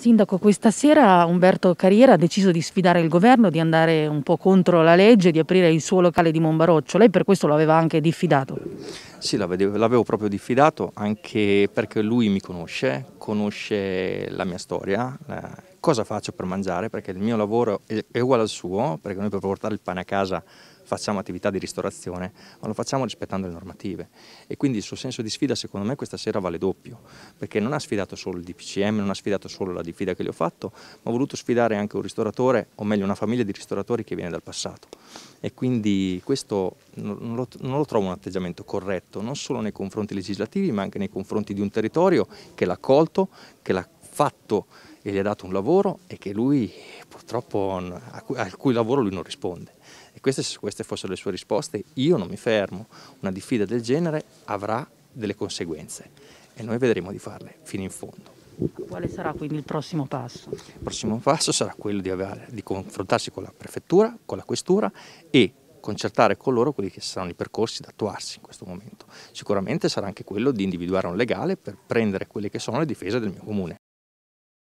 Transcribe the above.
Sindaco, questa sera Umberto Carriera ha deciso di sfidare il governo, di andare un po' contro la legge, di aprire il suo locale di Monbaroccio. Lei per questo lo aveva anche diffidato? Sì, l'avevo proprio diffidato anche perché lui mi conosce, conosce la mia storia, eh, cosa faccio per mangiare, perché il mio lavoro è uguale al suo, perché noi per portare il pane a casa facciamo attività di ristorazione, ma lo facciamo rispettando le normative. E quindi il suo senso di sfida, secondo me, questa sera vale doppio, perché non ha sfidato solo il DPCM, non ha sfidato solo la diffida che gli ho fatto, ma ha voluto sfidare anche un ristoratore, o meglio una famiglia di ristoratori che viene dal passato. E quindi questo non lo, non lo trovo un atteggiamento corretto, non solo nei confronti legislativi, ma anche nei confronti di un territorio che l'ha colto, che l'ha fatto e gli ha dato un lavoro e che lui purtroppo al cui lavoro lui non risponde. E queste, se queste fossero le sue risposte, io non mi fermo, una diffida del genere avrà delle conseguenze e noi vedremo di farle fino in fondo. Quale sarà quindi il prossimo passo? Il prossimo passo sarà quello di, avere, di confrontarsi con la prefettura, con la questura e concertare con loro quelli che saranno i percorsi da attuarsi in questo momento. Sicuramente sarà anche quello di individuare un legale per prendere quelle che sono le difese del mio comune.